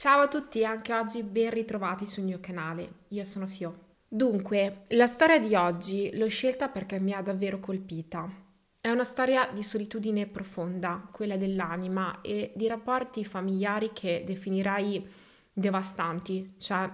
Ciao a tutti anche oggi ben ritrovati sul mio canale, io sono Fio. Dunque, la storia di oggi l'ho scelta perché mi ha davvero colpita. È una storia di solitudine profonda, quella dell'anima e di rapporti familiari che definirai devastanti, cioè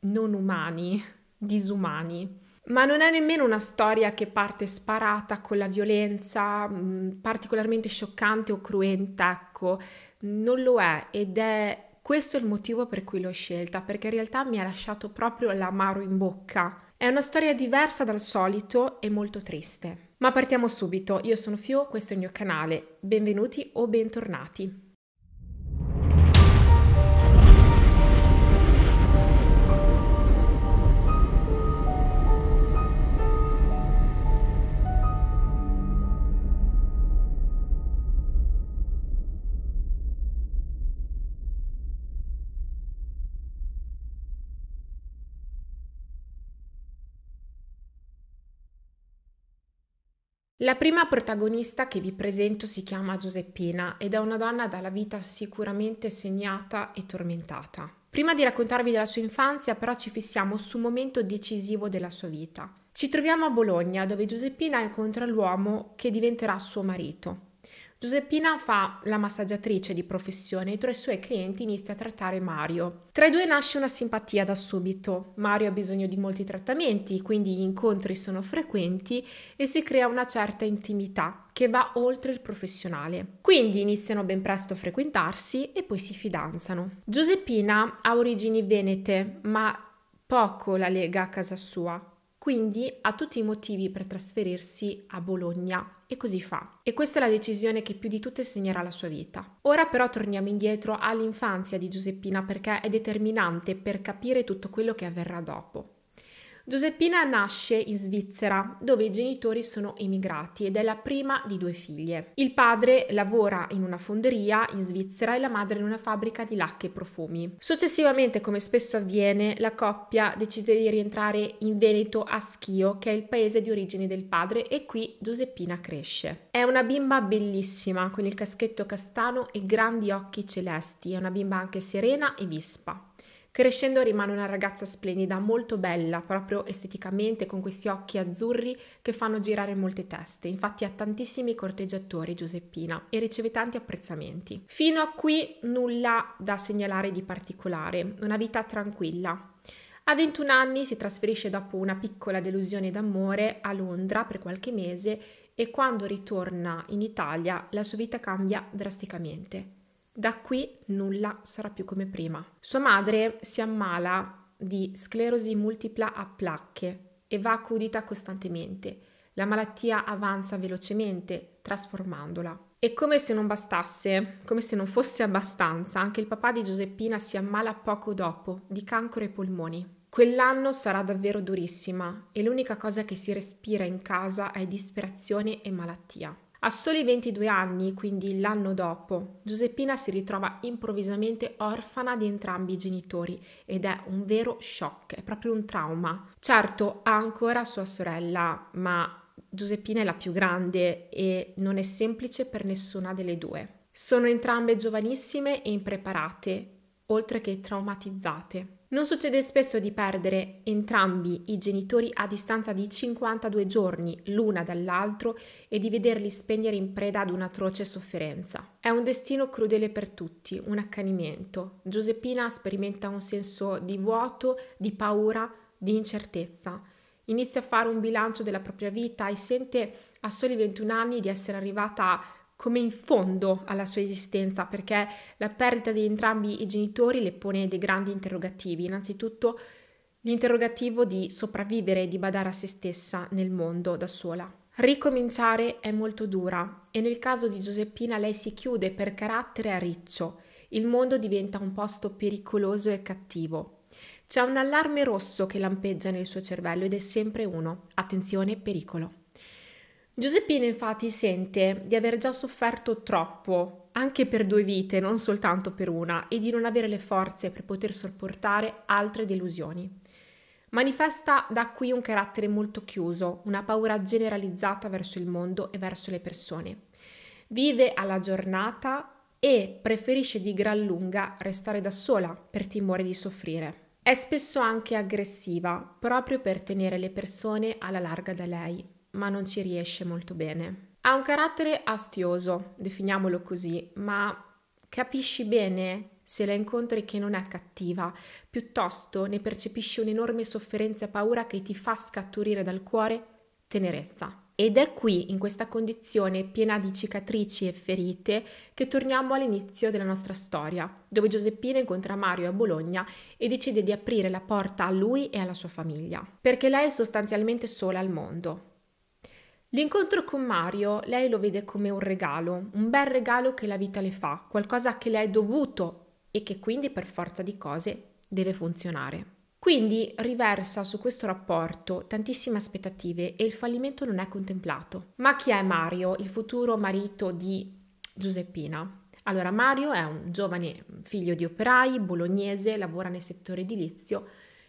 non umani, disumani. Ma non è nemmeno una storia che parte sparata con la violenza, mm, particolarmente scioccante o cruenta, ecco, non lo è ed è questo è il motivo per cui l'ho scelta, perché in realtà mi ha lasciato proprio l'amaro in bocca. È una storia diversa dal solito e molto triste. Ma partiamo subito, io sono Fio, questo è il mio canale, benvenuti o bentornati. La prima protagonista che vi presento si chiama Giuseppina ed è una donna dalla vita sicuramente segnata e tormentata. Prima di raccontarvi della sua infanzia però ci fissiamo su un momento decisivo della sua vita. Ci troviamo a Bologna dove Giuseppina incontra l'uomo che diventerà suo marito. Giuseppina fa la massaggiatrice di professione e tra i suoi clienti inizia a trattare Mario. Tra i due nasce una simpatia da subito. Mario ha bisogno di molti trattamenti, quindi gli incontri sono frequenti e si crea una certa intimità che va oltre il professionale. Quindi iniziano ben presto a frequentarsi e poi si fidanzano. Giuseppina ha origini venete, ma poco la lega a casa sua. Quindi ha tutti i motivi per trasferirsi a Bologna e così fa. E questa è la decisione che più di tutte segnerà la sua vita. Ora però torniamo indietro all'infanzia di Giuseppina perché è determinante per capire tutto quello che avverrà dopo. Giuseppina nasce in Svizzera, dove i genitori sono emigrati ed è la prima di due figlie. Il padre lavora in una fonderia in Svizzera e la madre in una fabbrica di lacche e profumi. Successivamente, come spesso avviene, la coppia decide di rientrare in Veneto a Schio, che è il paese di origine del padre, e qui Giuseppina cresce. È una bimba bellissima, con il caschetto castano e grandi occhi celesti, è una bimba anche serena e vispa. Crescendo rimane una ragazza splendida, molto bella, proprio esteticamente, con questi occhi azzurri che fanno girare molte teste. Infatti ha tantissimi corteggiatori Giuseppina e riceve tanti apprezzamenti. Fino a qui nulla da segnalare di particolare, una vita tranquilla. A 21 anni si trasferisce dopo una piccola delusione d'amore a Londra per qualche mese e quando ritorna in Italia la sua vita cambia drasticamente. Da qui nulla sarà più come prima. Sua madre si ammala di sclerosi multipla a placche e va accudita costantemente. La malattia avanza velocemente, trasformandola. E come se non bastasse, come se non fosse abbastanza, anche il papà di Giuseppina si ammala poco dopo di cancro ai polmoni. Quell'anno sarà davvero durissima e l'unica cosa che si respira in casa è disperazione e malattia. A soli 22 anni, quindi l'anno dopo, Giuseppina si ritrova improvvisamente orfana di entrambi i genitori ed è un vero shock, è proprio un trauma. Certo, ha ancora sua sorella, ma Giuseppina è la più grande e non è semplice per nessuna delle due. Sono entrambe giovanissime e impreparate, oltre che traumatizzate. Non succede spesso di perdere entrambi i genitori a distanza di 52 giorni l'una dall'altro e di vederli spegnere in preda ad un'atroce sofferenza. È un destino crudele per tutti, un accanimento. Giuseppina sperimenta un senso di vuoto, di paura, di incertezza. Inizia a fare un bilancio della propria vita e sente a soli 21 anni di essere arrivata a come in fondo alla sua esistenza, perché la perdita di entrambi i genitori le pone dei grandi interrogativi. Innanzitutto l'interrogativo di sopravvivere e di badare a se stessa nel mondo da sola. Ricominciare è molto dura e nel caso di Giuseppina lei si chiude per carattere a riccio. Il mondo diventa un posto pericoloso e cattivo. C'è un allarme rosso che lampeggia nel suo cervello ed è sempre uno. Attenzione, pericolo. Giuseppina infatti sente di aver già sofferto troppo, anche per due vite, non soltanto per una, e di non avere le forze per poter sopportare altre delusioni. Manifesta da qui un carattere molto chiuso, una paura generalizzata verso il mondo e verso le persone. Vive alla giornata e preferisce di gran lunga restare da sola per timore di soffrire. È spesso anche aggressiva, proprio per tenere le persone alla larga da lei ma non ci riesce molto bene. Ha un carattere astioso, definiamolo così, ma capisci bene se la incontri che non è cattiva, piuttosto ne percepisci un'enorme sofferenza e paura che ti fa scaturire dal cuore tenerezza. Ed è qui, in questa condizione piena di cicatrici e ferite, che torniamo all'inizio della nostra storia, dove Giuseppina incontra Mario a Bologna e decide di aprire la porta a lui e alla sua famiglia, perché lei è sostanzialmente sola al mondo. L'incontro con Mario lei lo vede come un regalo, un bel regalo che la vita le fa, qualcosa che le è dovuto e che quindi per forza di cose deve funzionare. Quindi riversa su questo rapporto tantissime aspettative e il fallimento non è contemplato. Ma chi è Mario, il futuro marito di Giuseppina? Allora, Mario è un giovane figlio di operai, bolognese, lavora nel settore edilizio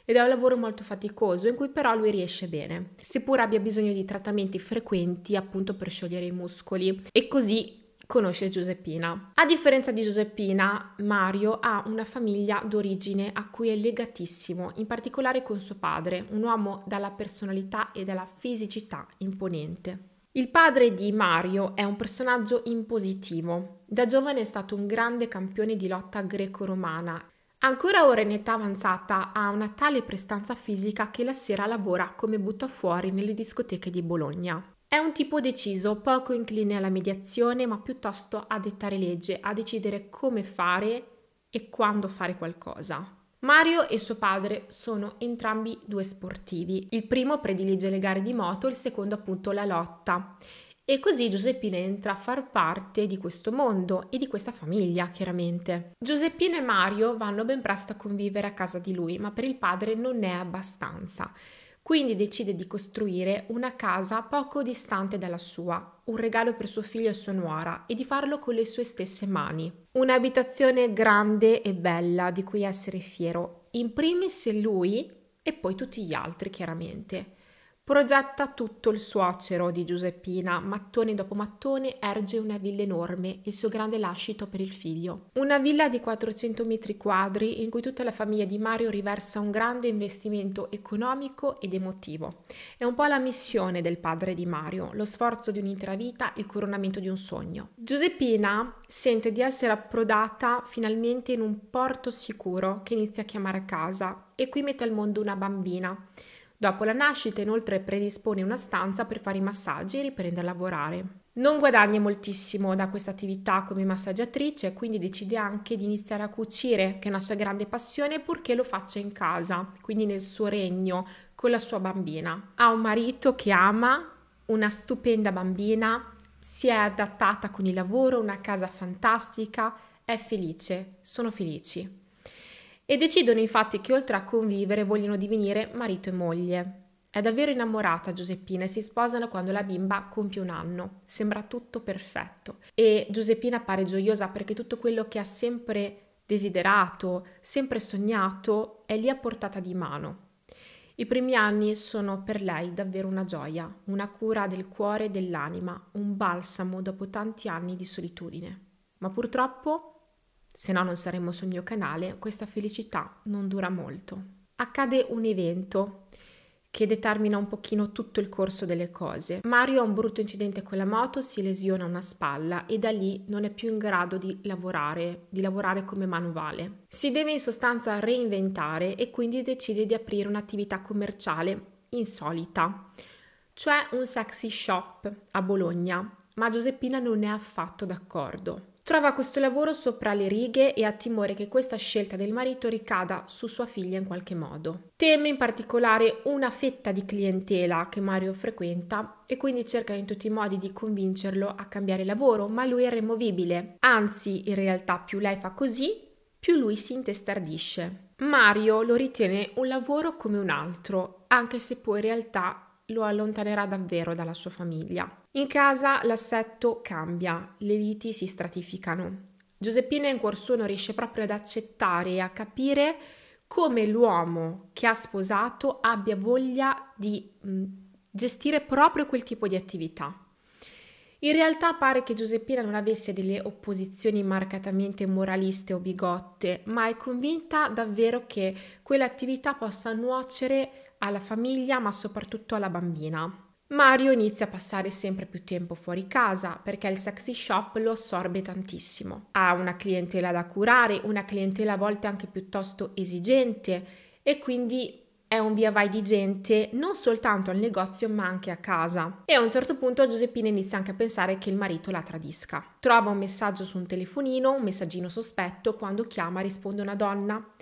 ed è un lavoro molto faticoso in cui però lui riesce bene, seppur abbia bisogno di trattamenti frequenti appunto per sciogliere i muscoli e così conosce Giuseppina. A differenza di Giuseppina, Mario ha una famiglia d'origine a cui è legatissimo, in particolare con suo padre, un uomo dalla personalità e dalla fisicità imponente. Il padre di Mario è un personaggio impositivo. Da giovane è stato un grande campione di lotta greco-romana Ancora ora in età avanzata ha una tale prestanza fisica che la sera lavora come butta fuori nelle discoteche di Bologna. È un tipo deciso, poco incline alla mediazione, ma piuttosto a dettare legge, a decidere come fare e quando fare qualcosa. Mario e suo padre sono entrambi due sportivi. Il primo predilige le gare di moto, il secondo appunto la lotta. E così Giuseppina entra a far parte di questo mondo e di questa famiglia, chiaramente. Giuseppina e Mario vanno ben presto a convivere a casa di lui, ma per il padre non è abbastanza. Quindi decide di costruire una casa poco distante dalla sua, un regalo per suo figlio e sua nuora, e di farlo con le sue stesse mani. Un'abitazione grande e bella di cui essere fiero, in primis lui e poi tutti gli altri, chiaramente. Progetta tutto il suocero di Giuseppina, mattone dopo mattone erge una villa enorme, il suo grande lascito per il figlio. Una villa di 400 metri quadri in cui tutta la famiglia di Mario riversa un grande investimento economico ed emotivo. È un po' la missione del padre di Mario, lo sforzo di un'intera vita, il coronamento di un sogno. Giuseppina sente di essere approdata finalmente in un porto sicuro che inizia a chiamare a casa e qui mette al mondo una bambina. Dopo la nascita inoltre predispone una stanza per fare i massaggi e riprende a lavorare. Non guadagna moltissimo da questa attività come massaggiatrice, quindi decide anche di iniziare a cucire, che è una sua grande passione, purché lo faccia in casa, quindi nel suo regno, con la sua bambina. Ha un marito che ama, una stupenda bambina, si è adattata con il lavoro, una casa fantastica, è felice, sono felici e decidono infatti che oltre a convivere vogliono divenire marito e moglie. È davvero innamorata Giuseppina e si sposano quando la bimba compie un anno. Sembra tutto perfetto e Giuseppina appare gioiosa perché tutto quello che ha sempre desiderato, sempre sognato, è lì a portata di mano. I primi anni sono per lei davvero una gioia, una cura del cuore e dell'anima, un balsamo dopo tanti anni di solitudine. Ma purtroppo se no non saremmo sul mio canale, questa felicità non dura molto. Accade un evento che determina un pochino tutto il corso delle cose. Mario ha un brutto incidente con la moto, si lesiona una spalla e da lì non è più in grado di lavorare, di lavorare come manovale. Si deve in sostanza reinventare e quindi decide di aprire un'attività commerciale insolita, cioè un sexy shop a Bologna, ma Giuseppina non è affatto d'accordo. Trova questo lavoro sopra le righe e ha timore che questa scelta del marito ricada su sua figlia in qualche modo. Teme in particolare una fetta di clientela che Mario frequenta e quindi cerca in tutti i modi di convincerlo a cambiare lavoro, ma lui è removibile. Anzi, in realtà più lei fa così, più lui si intestardisce. Mario lo ritiene un lavoro come un altro, anche se poi in realtà lo allontanerà davvero dalla sua famiglia. In casa l'assetto cambia, le liti si stratificano. Giuseppina in cuor suo non riesce proprio ad accettare e a capire come l'uomo che ha sposato abbia voglia di mm, gestire proprio quel tipo di attività. In realtà pare che Giuseppina non avesse delle opposizioni marcatamente moraliste o bigotte, ma è convinta davvero che quell'attività possa nuocere alla famiglia ma soprattutto alla bambina. Mario inizia a passare sempre più tempo fuori casa perché il sexy shop lo assorbe tantissimo. Ha una clientela da curare, una clientela a volte anche piuttosto esigente e quindi è un via vai di gente non soltanto al negozio ma anche a casa. E a un certo punto Giuseppina inizia anche a pensare che il marito la tradisca. Trova un messaggio su un telefonino, un messaggino sospetto, quando chiama risponde una donna,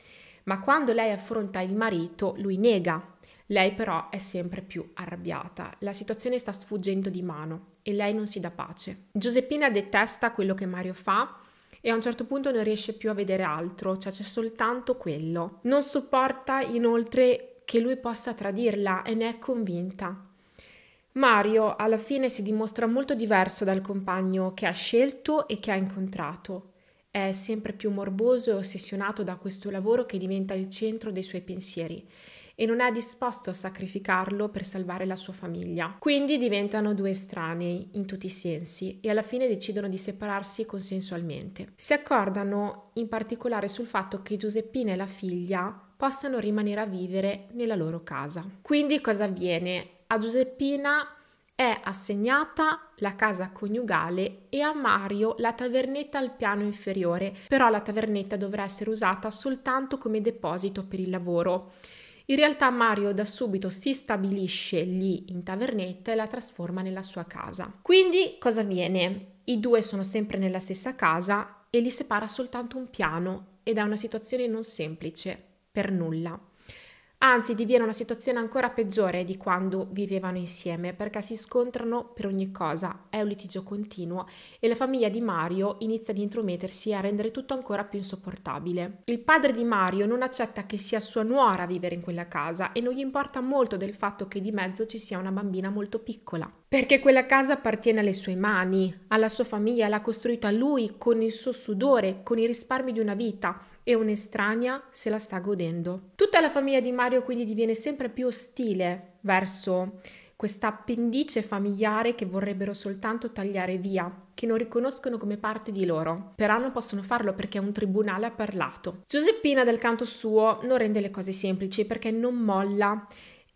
ma quando lei affronta il marito lui nega lei però è sempre più arrabbiata, la situazione sta sfuggendo di mano e lei non si dà pace. Giuseppina detesta quello che Mario fa e a un certo punto non riesce più a vedere altro, cioè c'è soltanto quello. Non sopporta inoltre che lui possa tradirla e ne è convinta. Mario alla fine si dimostra molto diverso dal compagno che ha scelto e che ha incontrato. È sempre più morboso e ossessionato da questo lavoro che diventa il centro dei suoi pensieri e non è disposto a sacrificarlo per salvare la sua famiglia. Quindi diventano due estranei in tutti i sensi e alla fine decidono di separarsi consensualmente. Si accordano in particolare sul fatto che Giuseppina e la figlia possano rimanere a vivere nella loro casa. Quindi cosa avviene? A Giuseppina è assegnata la casa coniugale e a Mario la tavernetta al piano inferiore, però la tavernetta dovrà essere usata soltanto come deposito per il lavoro in realtà Mario da subito si stabilisce lì in tavernetta e la trasforma nella sua casa. Quindi cosa avviene? I due sono sempre nella stessa casa e li separa soltanto un piano ed è una situazione non semplice, per nulla. Anzi, diviene una situazione ancora peggiore di quando vivevano insieme, perché si scontrano per ogni cosa, è un litigio continuo e la famiglia di Mario inizia ad intromettersi e a rendere tutto ancora più insopportabile. Il padre di Mario non accetta che sia sua nuora a vivere in quella casa e non gli importa molto del fatto che di mezzo ci sia una bambina molto piccola. Perché quella casa appartiene alle sue mani, alla sua famiglia, l'ha costruita lui con il suo sudore, con i risparmi di una vita e un'estranea se la sta godendo. Tutta la famiglia di Mario quindi diviene sempre più ostile verso questa appendice familiare che vorrebbero soltanto tagliare via, che non riconoscono come parte di loro. Però non possono farlo perché un tribunale ha parlato. Giuseppina, dal canto suo, non rende le cose semplici perché non molla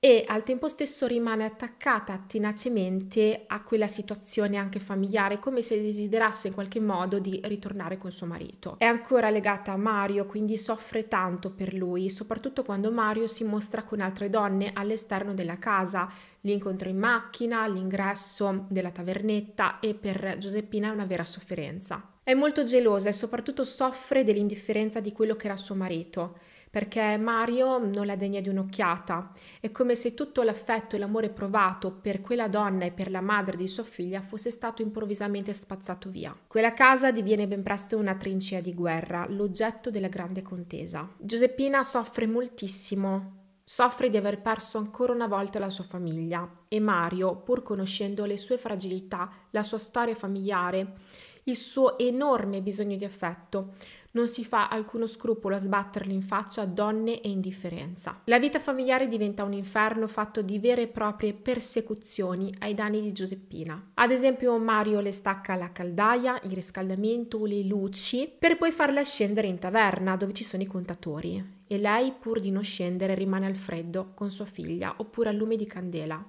e al tempo stesso rimane attaccata tenacemente a quella situazione anche familiare, come se desiderasse in qualche modo di ritornare con suo marito. È ancora legata a Mario, quindi soffre tanto per lui, soprattutto quando Mario si mostra con altre donne all'esterno della casa, l'incontro in macchina, l'ingresso della tavernetta e per Giuseppina è una vera sofferenza. È molto gelosa e soprattutto soffre dell'indifferenza di quello che era suo marito perché Mario non la degna di un'occhiata. È come se tutto l'affetto e l'amore provato per quella donna e per la madre di sua figlia fosse stato improvvisamente spazzato via. Quella casa diviene ben presto una trincea di guerra, l'oggetto della grande contesa. Giuseppina soffre moltissimo Soffre di aver perso ancora una volta la sua famiglia e Mario, pur conoscendo le sue fragilità, la sua storia familiare, il suo enorme bisogno di affetto, non si fa alcuno scrupolo a sbatterli in faccia donne e indifferenza. La vita familiare diventa un inferno fatto di vere e proprie persecuzioni ai danni di Giuseppina. Ad esempio Mario le stacca la caldaia, il riscaldamento, le luci, per poi farla scendere in taverna dove ci sono i contatori. E lei, pur di non scendere, rimane al freddo con sua figlia oppure al lume di candela.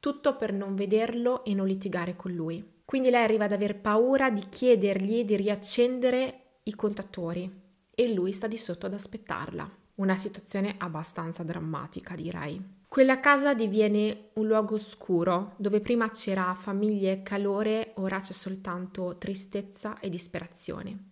Tutto per non vederlo e non litigare con lui. Quindi lei arriva ad aver paura di chiedergli di riaccendere i contatori e lui sta di sotto ad aspettarla. Una situazione abbastanza drammatica, direi. Quella casa diviene un luogo scuro, dove prima c'era famiglia e calore, ora c'è soltanto tristezza e disperazione.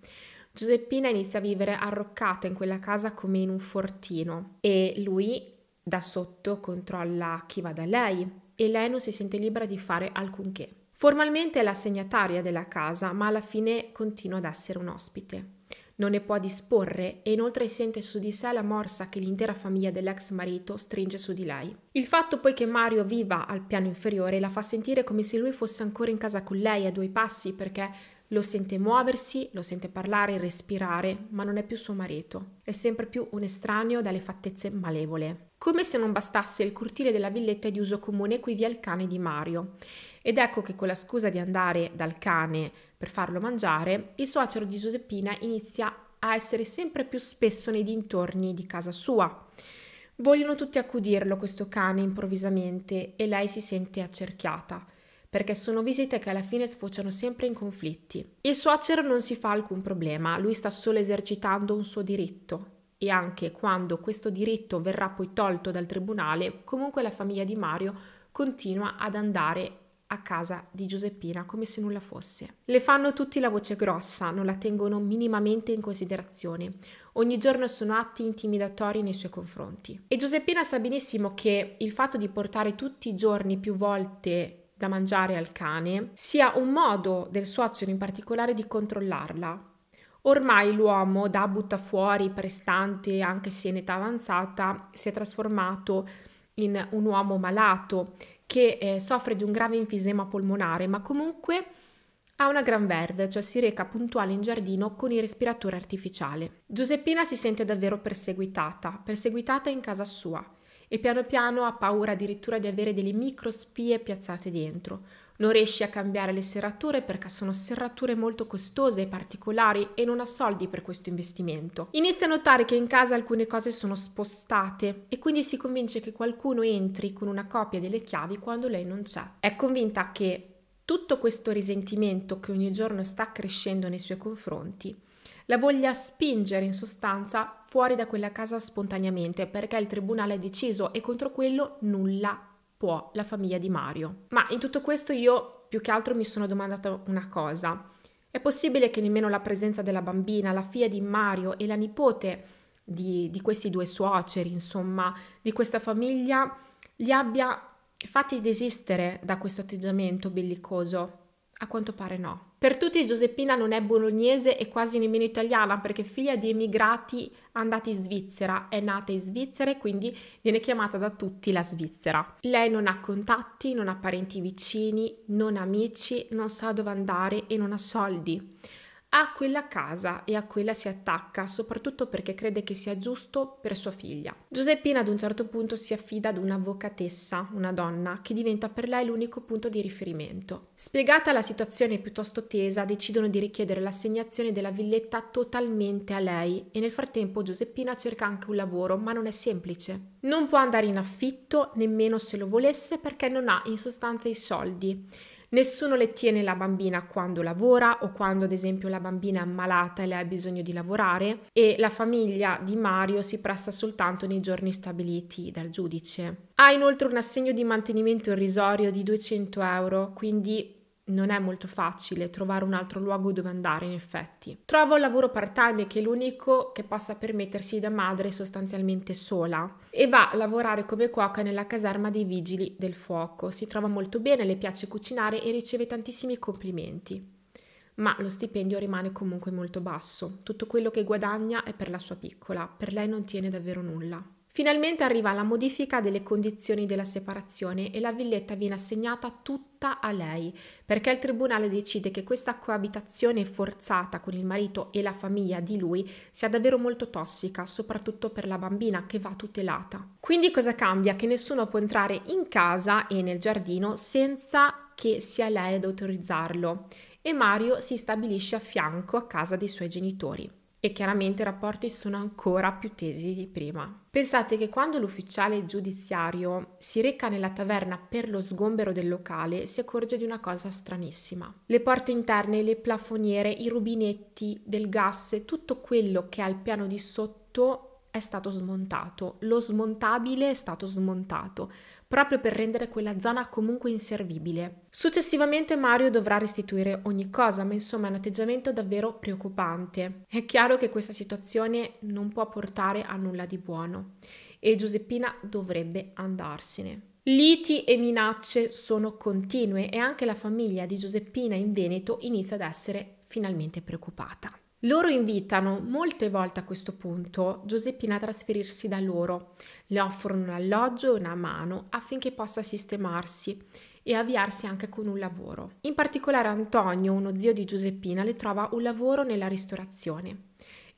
Giuseppina inizia a vivere arroccata in quella casa come in un fortino e lui da sotto controlla chi va da lei e lei non si sente libera di fare alcunché. Formalmente è la segnataria della casa, ma alla fine continua ad essere un ospite. Non ne può disporre e inoltre sente su di sé la morsa che l'intera famiglia dell'ex marito stringe su di lei. Il fatto poi che Mario viva al piano inferiore la fa sentire come se lui fosse ancora in casa con lei a due passi perché lo sente muoversi, lo sente parlare, respirare, ma non è più suo marito. È sempre più un estraneo dalle fattezze malevole. Come se non bastasse, il cortile della villetta è di uso comune qui via il cane di Mario. Ed ecco che con la scusa di andare dal cane per farlo mangiare, il suocero di Giuseppina inizia a essere sempre più spesso nei dintorni di casa sua. Vogliono tutti accudirlo questo cane improvvisamente e lei si sente accerchiata perché sono visite che alla fine sfociano sempre in conflitti. Il suocero non si fa alcun problema, lui sta solo esercitando un suo diritto e anche quando questo diritto verrà poi tolto dal tribunale, comunque la famiglia di Mario continua ad andare a casa di Giuseppina come se nulla fosse. Le fanno tutti la voce grossa, non la tengono minimamente in considerazione. Ogni giorno sono atti intimidatori nei suoi confronti. E Giuseppina sa benissimo che il fatto di portare tutti i giorni più volte da mangiare al cane sia un modo del suocero in particolare di controllarla. Ormai l'uomo da buttafuori, prestante, anche se in età avanzata, si è trasformato in un uomo malato che eh, soffre di un grave enfisema polmonare, ma comunque ha una gran verve, cioè si reca puntuale in giardino con il respiratore artificiale. Giuseppina si sente davvero perseguitata, perseguitata in casa sua e piano piano ha paura addirittura di avere delle micro spie piazzate dentro. Non riesce a cambiare le serrature perché sono serrature molto costose e particolari e non ha soldi per questo investimento. Inizia a notare che in casa alcune cose sono spostate e quindi si convince che qualcuno entri con una copia delle chiavi quando lei non c'è. È convinta che tutto questo risentimento che ogni giorno sta crescendo nei suoi confronti la voglia spingere in sostanza fuori da quella casa spontaneamente perché il tribunale ha deciso e contro quello nulla può la famiglia di Mario. Ma in tutto questo io più che altro mi sono domandata una cosa. È possibile che nemmeno la presenza della bambina, la figlia di Mario e la nipote di, di questi due suoceri, insomma, di questa famiglia, li abbia fatti desistere da questo atteggiamento bellicoso? A quanto pare no. Per tutti Giuseppina non è bolognese e quasi nemmeno italiana perché figlia di emigrati andati in Svizzera, è nata in Svizzera e quindi viene chiamata da tutti la Svizzera. Lei non ha contatti, non ha parenti vicini, non ha amici, non sa dove andare e non ha soldi a quella casa e a quella si attacca, soprattutto perché crede che sia giusto per sua figlia. Giuseppina ad un certo punto si affida ad un'avvocatessa, una donna, che diventa per lei l'unico punto di riferimento. Spiegata la situazione piuttosto tesa, decidono di richiedere l'assegnazione della villetta totalmente a lei e nel frattempo Giuseppina cerca anche un lavoro, ma non è semplice. Non può andare in affitto, nemmeno se lo volesse, perché non ha in sostanza i soldi Nessuno le tiene la bambina quando lavora o quando ad esempio la bambina è ammalata e lei ha bisogno di lavorare e la famiglia di Mario si presta soltanto nei giorni stabiliti dal giudice. Ha inoltre un assegno di mantenimento irrisorio di 200 euro, quindi non è molto facile trovare un altro luogo dove andare in effetti. Trova un lavoro part-time che è l'unico che possa permettersi da madre sostanzialmente sola e va a lavorare come cuoca nella caserma dei vigili del fuoco. Si trova molto bene, le piace cucinare e riceve tantissimi complimenti. Ma lo stipendio rimane comunque molto basso. Tutto quello che guadagna è per la sua piccola, per lei non tiene davvero nulla. Finalmente arriva la modifica delle condizioni della separazione e la villetta viene assegnata tutta a lei, perché il tribunale decide che questa coabitazione forzata con il marito e la famiglia di lui sia davvero molto tossica, soprattutto per la bambina che va tutelata. Quindi cosa cambia? Che nessuno può entrare in casa e nel giardino senza che sia lei ad autorizzarlo e Mario si stabilisce a fianco a casa dei suoi genitori e chiaramente i rapporti sono ancora più tesi di prima. Pensate che quando l'ufficiale giudiziario si reca nella taverna per lo sgombero del locale si accorge di una cosa stranissima. Le porte interne, le plafoniere, i rubinetti del gas, tutto quello che è al piano di sotto è stato smontato, lo smontabile è stato smontato, proprio per rendere quella zona comunque inservibile. Successivamente Mario dovrà restituire ogni cosa, ma insomma è un atteggiamento davvero preoccupante. È chiaro che questa situazione non può portare a nulla di buono e Giuseppina dovrebbe andarsene. Liti e minacce sono continue e anche la famiglia di Giuseppina in Veneto inizia ad essere finalmente preoccupata. Loro invitano molte volte a questo punto Giuseppina a trasferirsi da loro, le offrono un alloggio e una mano affinché possa sistemarsi e avviarsi anche con un lavoro. In particolare Antonio, uno zio di Giuseppina, le trova un lavoro nella ristorazione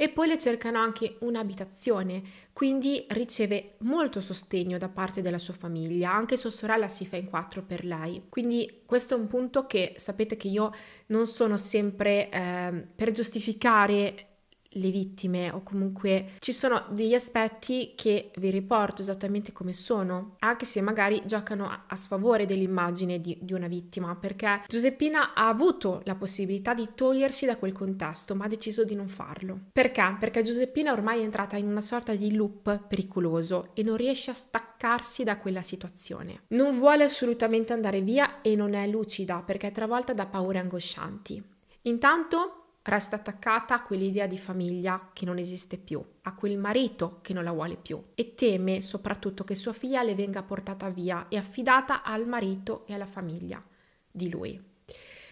e poi le cercano anche un'abitazione, quindi riceve molto sostegno da parte della sua famiglia, anche sua sorella si fa in quattro per lei. Quindi questo è un punto che sapete che io non sono sempre eh, per giustificare le vittime o comunque ci sono degli aspetti che vi riporto esattamente come sono, anche se magari giocano a, sfavore dell'immagine di, di, una vittima, perché Giuseppina ha avuto la possibilità di togliersi da quel contesto, ma ha deciso di non farlo. Perché? Perché Giuseppina ormai è entrata in una sorta di loop pericoloso e non riesce a staccarsi da quella situazione. Non vuole assolutamente andare via e non è lucida perché è travolta da paure angoscianti. Intanto Resta attaccata a quell'idea di famiglia che non esiste più, a quel marito che non la vuole più e teme soprattutto che sua figlia le venga portata via e affidata al marito e alla famiglia di lui.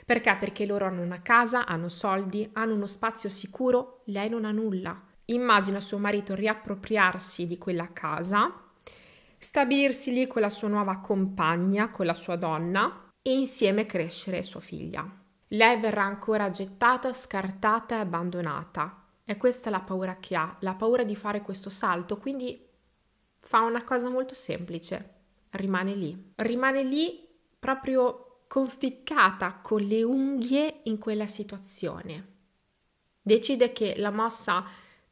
Perché? Perché loro hanno una casa, hanno soldi, hanno uno spazio sicuro, lei non ha nulla. Immagina suo marito riappropriarsi di quella casa, stabilirsi lì con la sua nuova compagna, con la sua donna e insieme crescere sua figlia. Lei verrà ancora gettata, scartata e abbandonata. E questa è la paura che ha, la paura di fare questo salto, quindi fa una cosa molto semplice, rimane lì. Rimane lì proprio conficcata con le unghie in quella situazione. Decide che la mossa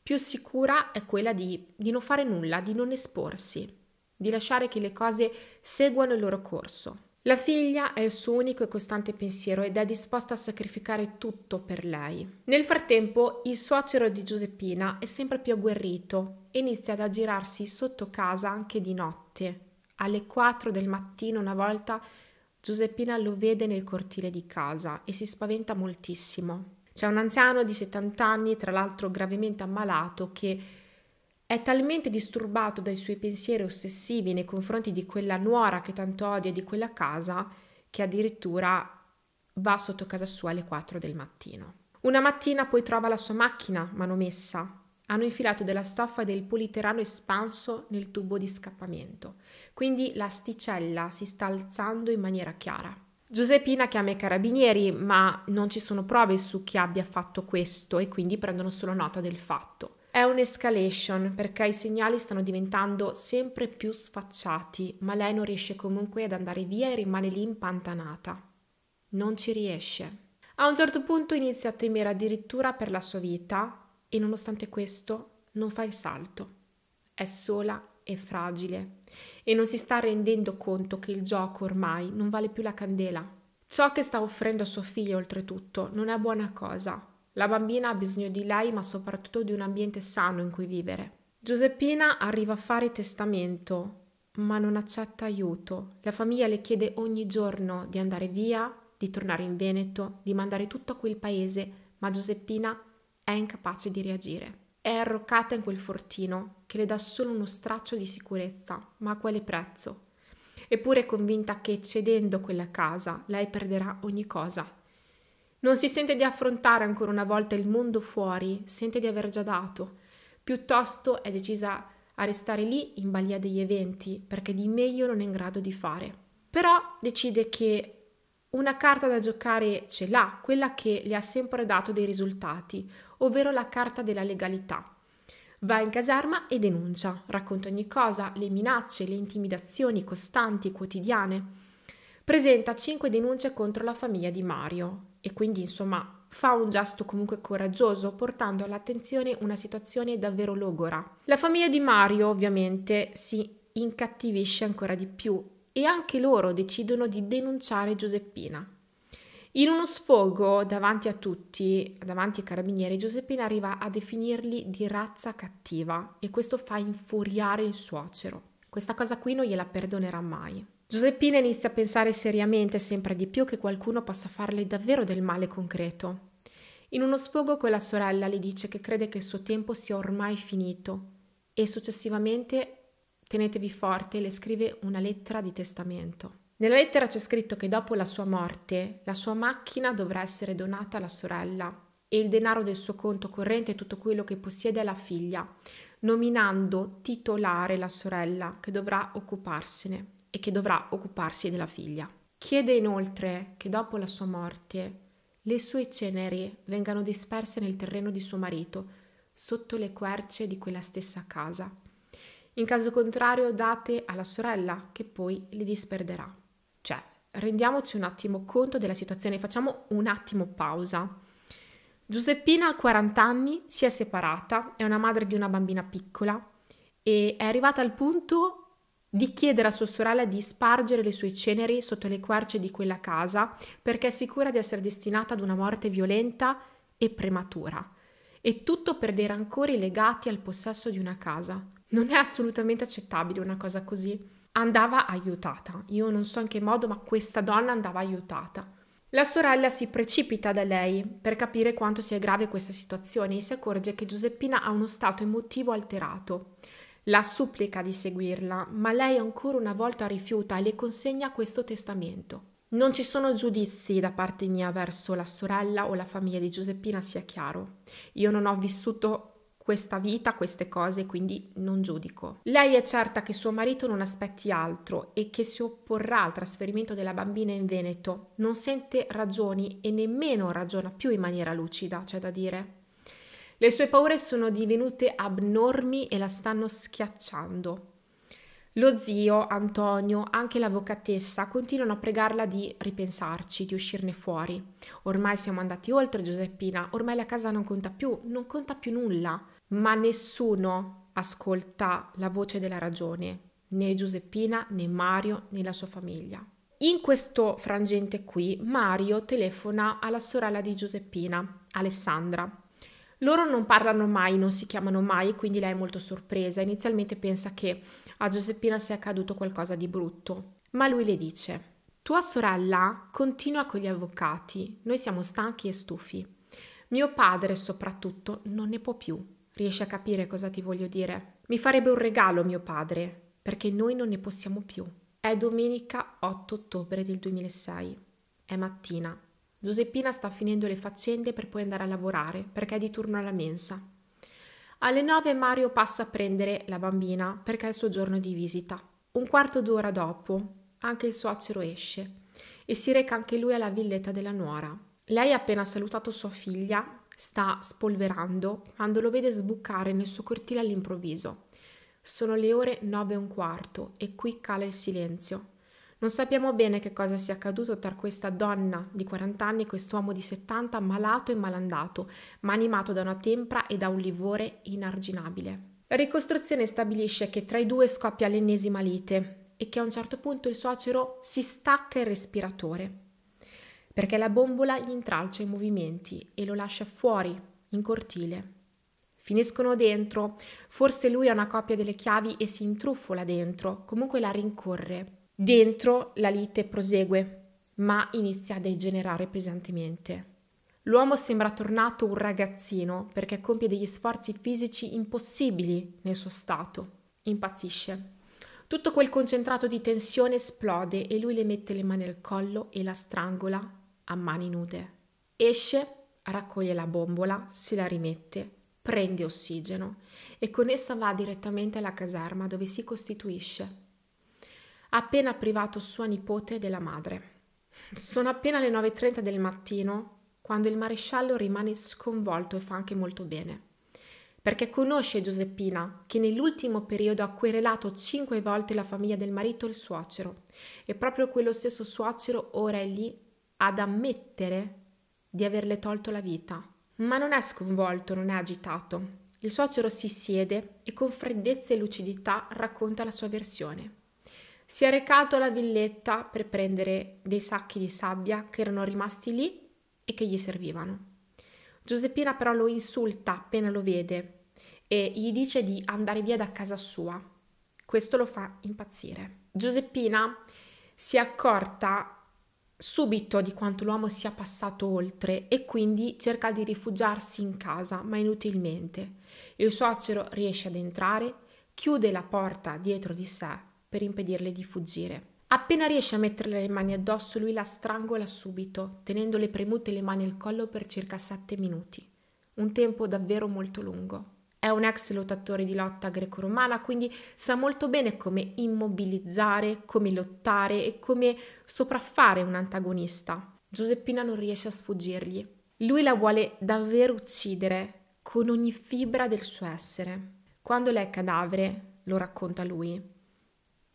più sicura è quella di, di non fare nulla, di non esporsi, di lasciare che le cose seguano il loro corso. La figlia è il suo unico e costante pensiero ed è disposta a sacrificare tutto per lei. Nel frattempo, il suocero di Giuseppina è sempre più agguerrito e inizia ad aggirarsi sotto casa anche di notte. Alle 4 del mattino una volta Giuseppina lo vede nel cortile di casa e si spaventa moltissimo. C'è un anziano di 70 anni, tra l'altro gravemente ammalato, che è talmente disturbato dai suoi pensieri ossessivi nei confronti di quella nuora che tanto odia di quella casa che addirittura va sotto casa sua alle 4 del mattino. Una mattina poi trova la sua macchina manomessa. Hanno infilato della stoffa e del politerano espanso nel tubo di scappamento, quindi l'asticella si sta alzando in maniera chiara. Giuseppina chiama i carabinieri, ma non ci sono prove su chi abbia fatto questo e quindi prendono solo nota del fatto. È un'escalation perché i segnali stanno diventando sempre più sfacciati, ma lei non riesce comunque ad andare via e rimane lì impantanata. Non ci riesce. A un certo punto inizia a temere addirittura per la sua vita e nonostante questo non fa il salto. È sola e fragile e non si sta rendendo conto che il gioco ormai non vale più la candela. Ciò che sta offrendo a suo figlio oltretutto non è buona cosa la bambina ha bisogno di lei, ma soprattutto di un ambiente sano in cui vivere. Giuseppina arriva a fare testamento, ma non accetta aiuto. La famiglia le chiede ogni giorno di andare via, di tornare in Veneto, di mandare tutto a quel paese, ma Giuseppina è incapace di reagire. È arroccata in quel fortino che le dà solo uno straccio di sicurezza, ma a quale prezzo? Eppure è convinta che cedendo quella casa lei perderà ogni cosa non si sente di affrontare ancora una volta il mondo fuori, sente di aver già dato. Piuttosto è decisa a restare lì in balia degli eventi, perché di meglio non è in grado di fare. Però decide che una carta da giocare ce l'ha, quella che le ha sempre dato dei risultati, ovvero la carta della legalità. Va in caserma e denuncia, racconta ogni cosa, le minacce, le intimidazioni costanti, quotidiane. Presenta cinque denunce contro la famiglia di Mario, e quindi insomma fa un gesto comunque coraggioso portando all'attenzione una situazione davvero logora. La famiglia di Mario ovviamente si incattivisce ancora di più e anche loro decidono di denunciare Giuseppina. In uno sfogo davanti a tutti, davanti ai carabinieri, Giuseppina arriva a definirli di razza cattiva e questo fa infuriare il suocero. Questa cosa qui non gliela perdonerà mai. Giuseppina inizia a pensare seriamente sempre di più che qualcuno possa farle davvero del male concreto. In uno sfogo con la sorella le dice che crede che il suo tempo sia ormai finito e successivamente, tenetevi forte, le scrive una lettera di testamento. Nella lettera c'è scritto che dopo la sua morte la sua macchina dovrà essere donata alla sorella e il denaro del suo conto corrente e tutto quello che possiede alla figlia, nominando titolare la sorella che dovrà occuparsene e che dovrà occuparsi della figlia. Chiede inoltre che dopo la sua morte le sue ceneri vengano disperse nel terreno di suo marito, sotto le querce di quella stessa casa. In caso contrario date alla sorella che poi le disperderà. Cioè, rendiamoci un attimo conto della situazione, facciamo un attimo pausa. Giuseppina a 40 anni si è separata, è una madre di una bambina piccola e è arrivata al punto di chiedere a sua sorella di spargere le sue ceneri sotto le querce di quella casa perché è sicura di essere destinata ad una morte violenta e prematura. E tutto per dei rancori legati al possesso di una casa. Non è assolutamente accettabile una cosa così. Andava aiutata. Io non so in che modo, ma questa donna andava aiutata. La sorella si precipita da lei per capire quanto sia grave questa situazione e si accorge che Giuseppina ha uno stato emotivo alterato la supplica di seguirla, ma lei ancora una volta rifiuta e le consegna questo testamento. Non ci sono giudizi da parte mia verso la sorella o la famiglia di Giuseppina, sia chiaro. Io non ho vissuto questa vita, queste cose, quindi non giudico. Lei è certa che suo marito non aspetti altro e che si opporrà al trasferimento della bambina in Veneto. Non sente ragioni e nemmeno ragiona più in maniera lucida, c'è da dire. Le sue paure sono divenute abnormi e la stanno schiacciando. Lo zio, Antonio, anche l'avvocatessa continuano a pregarla di ripensarci, di uscirne fuori. Ormai siamo andati oltre Giuseppina, ormai la casa non conta più, non conta più nulla, ma nessuno ascolta la voce della ragione, né Giuseppina, né Mario, né la sua famiglia. In questo frangente qui, Mario telefona alla sorella di Giuseppina, Alessandra, loro non parlano mai, non si chiamano mai, quindi lei è molto sorpresa. Inizialmente pensa che a Giuseppina sia accaduto qualcosa di brutto, ma lui le dice: Tua sorella continua con gli avvocati, noi siamo stanchi e stufi. Mio padre, soprattutto, non ne può più. Riesci a capire cosa ti voglio dire? Mi farebbe un regalo mio padre, perché noi non ne possiamo più. È domenica 8 ottobre del 2006. È mattina. Giuseppina sta finendo le faccende per poi andare a lavorare perché è di turno alla mensa. Alle nove Mario passa a prendere la bambina perché è il suo giorno di visita. Un quarto d'ora dopo anche il suocero esce e si reca anche lui alla villetta della nuora. Lei ha appena salutato sua figlia, sta spolverando quando lo vede sbucare nel suo cortile all'improvviso. Sono le ore nove e un quarto e qui cala il silenzio. Non sappiamo bene che cosa sia accaduto tra questa donna di 40 anni e quest'uomo di 70 malato e malandato, ma animato da una tempra e da un livore inarginabile. La ricostruzione stabilisce che tra i due scoppia l'ennesima lite e che a un certo punto il suocero si stacca il respiratore perché la bombola gli intralcia i movimenti e lo lascia fuori, in cortile. Finiscono dentro, forse lui ha una copia delle chiavi e si intruffola dentro, comunque la rincorre Dentro la lite prosegue, ma inizia a degenerare pesantemente. L'uomo sembra tornato un ragazzino perché compie degli sforzi fisici impossibili nel suo stato. Impazzisce. Tutto quel concentrato di tensione esplode e lui le mette le mani al collo e la strangola a mani nude. Esce, raccoglie la bombola, se la rimette, prende ossigeno e con essa va direttamente alla caserma dove si costituisce appena privato sua nipote della madre. Sono appena le 9.30 del mattino quando il maresciallo rimane sconvolto e fa anche molto bene, perché conosce Giuseppina che nell'ultimo periodo ha querelato cinque volte la famiglia del marito e il suocero e proprio quello stesso suocero ora è lì ad ammettere di averle tolto la vita. Ma non è sconvolto, non è agitato. Il suocero si siede e con freddezza e lucidità racconta la sua versione si è recato alla villetta per prendere dei sacchi di sabbia che erano rimasti lì e che gli servivano. Giuseppina però lo insulta appena lo vede e gli dice di andare via da casa sua. Questo lo fa impazzire. Giuseppina si è accorta subito di quanto l'uomo sia passato oltre e quindi cerca di rifugiarsi in casa, ma inutilmente. Il suocero riesce ad entrare, chiude la porta dietro di sé per impedirle di fuggire. Appena riesce a metterle le mani addosso, lui la strangola subito, tenendole premute le mani al collo per circa sette minuti. Un tempo davvero molto lungo. È un ex lottatore di lotta greco-romana, quindi sa molto bene come immobilizzare, come lottare e come sopraffare un antagonista. Giuseppina non riesce a sfuggirgli. Lui la vuole davvero uccidere con ogni fibra del suo essere. Quando lei è cadavere, lo racconta lui,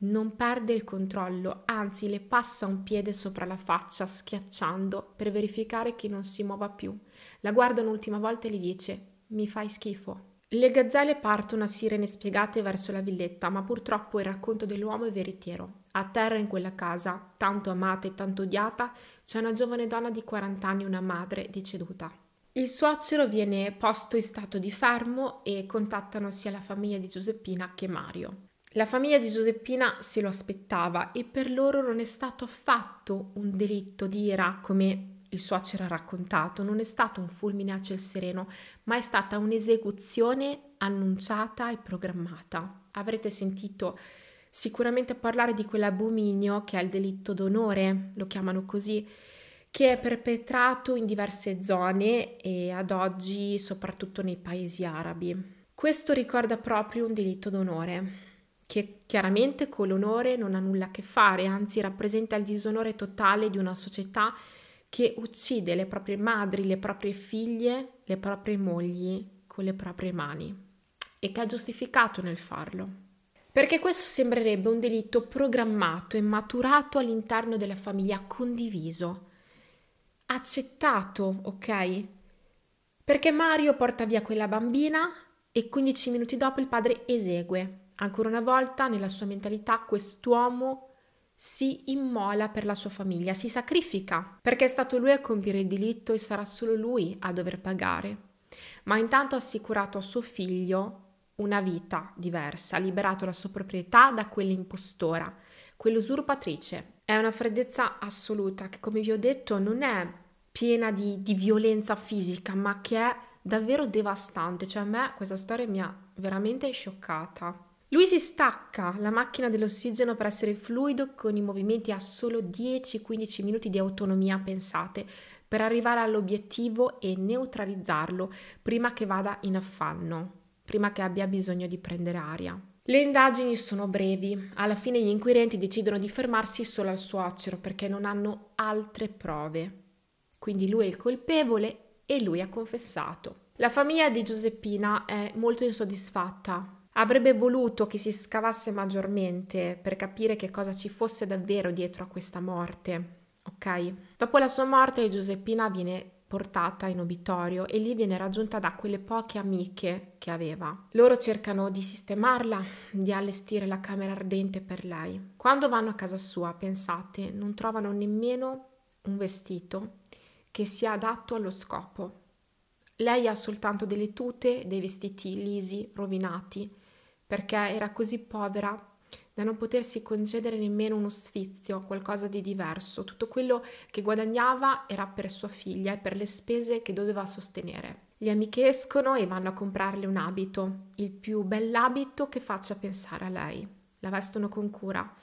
non perde il controllo, anzi le passa un piede sopra la faccia, schiacciando, per verificare che non si muova più. La guarda un'ultima volta e gli dice mi fai schifo. Le gazzelle partono a sirene spiegate verso la villetta, ma purtroppo il racconto dell'uomo è veritiero. A terra in quella casa, tanto amata e tanto odiata, c'è una giovane donna di 40 anni, una madre deceduta. Il suocero viene posto in stato di fermo e contattano sia la famiglia di Giuseppina che Mario. La famiglia di Giuseppina se lo aspettava e per loro non è stato affatto un delitto di ira come il suocero ha raccontato, non è stato un fulmine a ciel sereno, ma è stata un'esecuzione annunciata e programmata. Avrete sentito sicuramente parlare di quell'abominio che è il delitto d'onore, lo chiamano così, che è perpetrato in diverse zone e ad oggi soprattutto nei paesi arabi. Questo ricorda proprio un delitto d'onore che chiaramente con l'onore non ha nulla a che fare, anzi rappresenta il disonore totale di una società che uccide le proprie madri, le proprie figlie, le proprie mogli con le proprie mani e che ha giustificato nel farlo. Perché questo sembrerebbe un delitto programmato e maturato all'interno della famiglia, condiviso, accettato, ok? Perché Mario porta via quella bambina e 15 minuti dopo il padre esegue. Ancora una volta, nella sua mentalità, quest'uomo si immola per la sua famiglia, si sacrifica, perché è stato lui a compiere il delitto e sarà solo lui a dover pagare. Ma intanto ha assicurato a suo figlio una vita diversa, ha liberato la sua proprietà da quell'impostora, quell'usurpatrice. È una freddezza assoluta che, come vi ho detto, non è piena di, di violenza fisica, ma che è davvero devastante. Cioè a me questa storia mi ha veramente scioccata. Lui si stacca la macchina dell'ossigeno per essere fluido con i movimenti a solo 10-15 minuti di autonomia, pensate, per arrivare all'obiettivo e neutralizzarlo prima che vada in affanno, prima che abbia bisogno di prendere aria. Le indagini sono brevi, alla fine gli inquirenti decidono di fermarsi solo al suocero perché non hanno altre prove. Quindi lui è il colpevole e lui ha confessato. La famiglia di Giuseppina è molto insoddisfatta Avrebbe voluto che si scavasse maggiormente per capire che cosa ci fosse davvero dietro a questa morte. Ok? Dopo la sua morte, Giuseppina viene portata in obitorio e lì viene raggiunta da quelle poche amiche che aveva. Loro cercano di sistemarla, di allestire la camera ardente per lei. Quando vanno a casa sua, pensate, non trovano nemmeno un vestito che sia adatto allo scopo. Lei ha soltanto delle tute, dei vestiti lisi, rovinati, perché era così povera da non potersi concedere nemmeno uno sfizio, qualcosa di diverso. Tutto quello che guadagnava era per sua figlia e per le spese che doveva sostenere. Gli amiche escono e vanno a comprarle un abito, il più bell'abito che faccia pensare a lei. La vestono con cura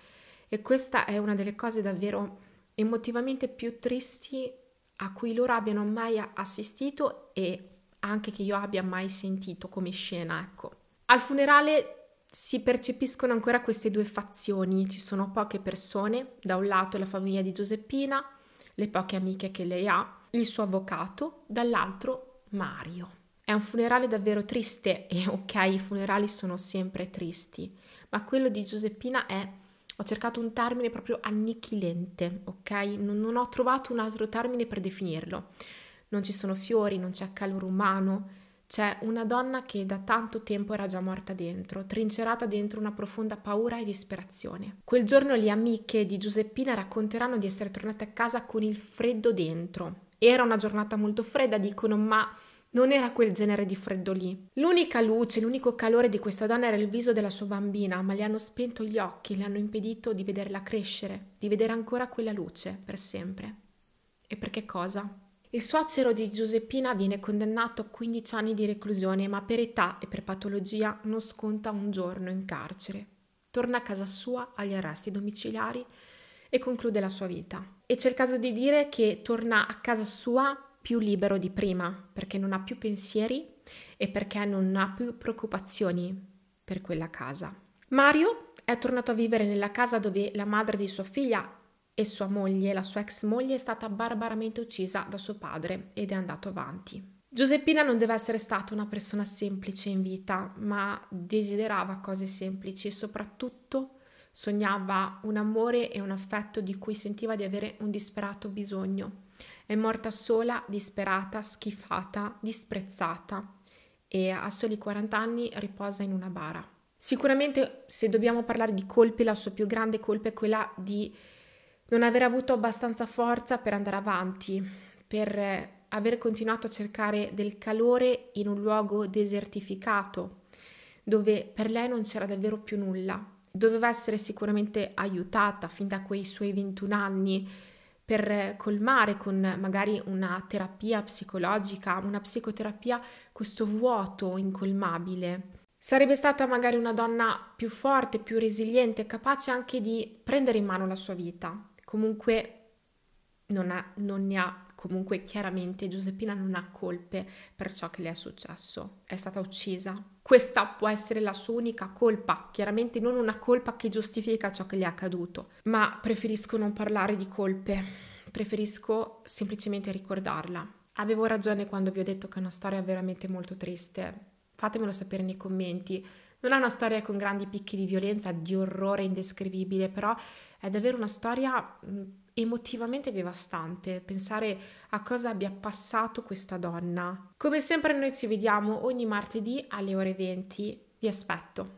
e questa è una delle cose davvero emotivamente più tristi a cui loro abbiano mai assistito e anche che io abbia mai sentito come scena, ecco. Al funerale si percepiscono ancora queste due fazioni, ci sono poche persone, da un lato la famiglia di Giuseppina, le poche amiche che lei ha, il suo avvocato, dall'altro Mario. È un funerale davvero triste e ok, i funerali sono sempre tristi, ma quello di Giuseppina è, ho cercato un termine proprio annichilente, ok? Non, non ho trovato un altro termine per definirlo. Non ci sono fiori, non c'è calore umano, c'è una donna che da tanto tempo era già morta dentro, trincerata dentro una profonda paura e disperazione. Quel giorno le amiche di Giuseppina racconteranno di essere tornate a casa con il freddo dentro. Era una giornata molto fredda, dicono, ma non era quel genere di freddo lì. L'unica luce, l'unico calore di questa donna era il viso della sua bambina, ma le hanno spento gli occhi, le hanno impedito di vederla crescere, di vedere ancora quella luce per sempre. E perché cosa? Il suocero di Giuseppina viene condannato a 15 anni di reclusione, ma per età e per patologia non sconta un giorno in carcere. Torna a casa sua agli arresti domiciliari e conclude la sua vita. E c'è il caso di dire che torna a casa sua più libero di prima, perché non ha più pensieri e perché non ha più preoccupazioni per quella casa. Mario è tornato a vivere nella casa dove la madre di sua figlia e sua moglie, la sua ex moglie, è stata barbaramente uccisa da suo padre ed è andato avanti. Giuseppina non deve essere stata una persona semplice in vita, ma desiderava cose semplici e soprattutto sognava un amore e un affetto di cui sentiva di avere un disperato bisogno. È morta sola, disperata, schifata, disprezzata e a soli 40 anni riposa in una bara. Sicuramente se dobbiamo parlare di colpi, la sua più grande colpa è quella di non aver avuto abbastanza forza per andare avanti, per eh, aver continuato a cercare del calore in un luogo desertificato, dove per lei non c'era davvero più nulla. Doveva essere sicuramente aiutata fin da quei suoi 21 anni per eh, colmare con magari una terapia psicologica, una psicoterapia, questo vuoto incolmabile. Sarebbe stata magari una donna più forte, più resiliente, capace anche di prendere in mano la sua vita comunque non, ha, non ne ha comunque chiaramente Giuseppina non ha colpe per ciò che le è successo, è stata uccisa. Questa può essere la sua unica colpa, chiaramente non una colpa che giustifica ciò che le è accaduto, ma preferisco non parlare di colpe, preferisco semplicemente ricordarla. Avevo ragione quando vi ho detto che è una storia veramente molto triste, fatemelo sapere nei commenti. Non è una storia con grandi picchi di violenza, di orrore indescrivibile, però è davvero una storia emotivamente devastante pensare a cosa abbia passato questa donna. Come sempre noi ci vediamo ogni martedì alle ore 20. Vi aspetto.